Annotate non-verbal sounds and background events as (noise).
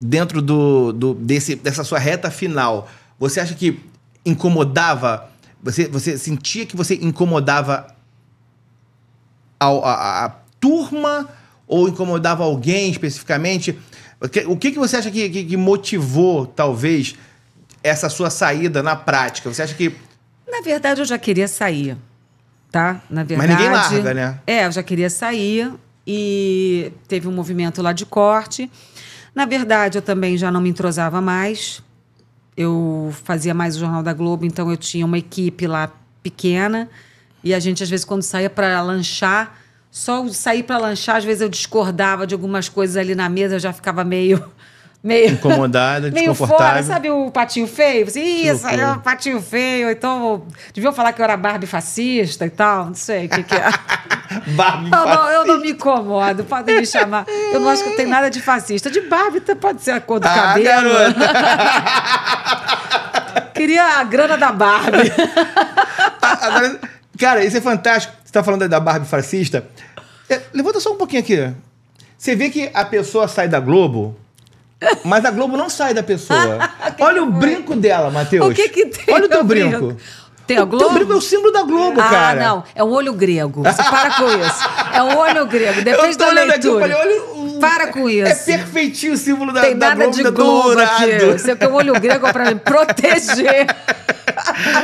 dentro do, do desse, dessa sua reta final, você acha que incomodava? Você, você sentia que você incomodava a, a, turma ou incomodava alguém especificamente? O que, o que, que você acha que, que, que motivou, talvez, essa sua saída na prática? Você acha que. Na verdade, eu já queria sair, tá? Na verdade. Mas ninguém larga, né? É, eu já queria sair e teve um movimento lá de corte. Na verdade, eu também já não me entrosava mais. Eu fazia mais o Jornal da Globo, então eu tinha uma equipe lá pequena. E a gente, às vezes, quando saía para lanchar, só sair para lanchar, às vezes eu discordava de algumas coisas ali na mesa, eu já ficava meio. (laughs) Meio, Incomodada, (laughs) meio fora, sabe o patinho feio? Você, Isso, aí é patinho feio. Então, deviam falar que eu era Barbie fascista e tal, não sei o que, que é. (laughs) (laughs) Barbie não, não, eu não me incomodo, podem me chamar. Eu não acho que eu tenho nada de fascista. De Barbie tá, pode ser a cor do ah, cabelo. (laughs) Queria a grana da Barbie. (laughs) Ah, agora, cara, isso é fantástico. Você tá falando da Barbie fascista. É, levanta só um pouquinho aqui. Você vê que a pessoa sai da Globo, mas a Globo não sai da pessoa. Olha o brinco dela, Matheus. O que que tem? Olha o teu brinco. brinco. Tem a Globo? Tem o, é o símbolo da Globo, ah, cara. Ah, não. É um olho grego. Você para com isso. É um olho grego. Depois da leitura. Aqui, eu falei, olho... Para com é isso. É perfeitinho o símbolo da, Tem da Globo. Tem nada de tá Globo dourado. aqui. Você tem um olho grego para me proteger. (laughs)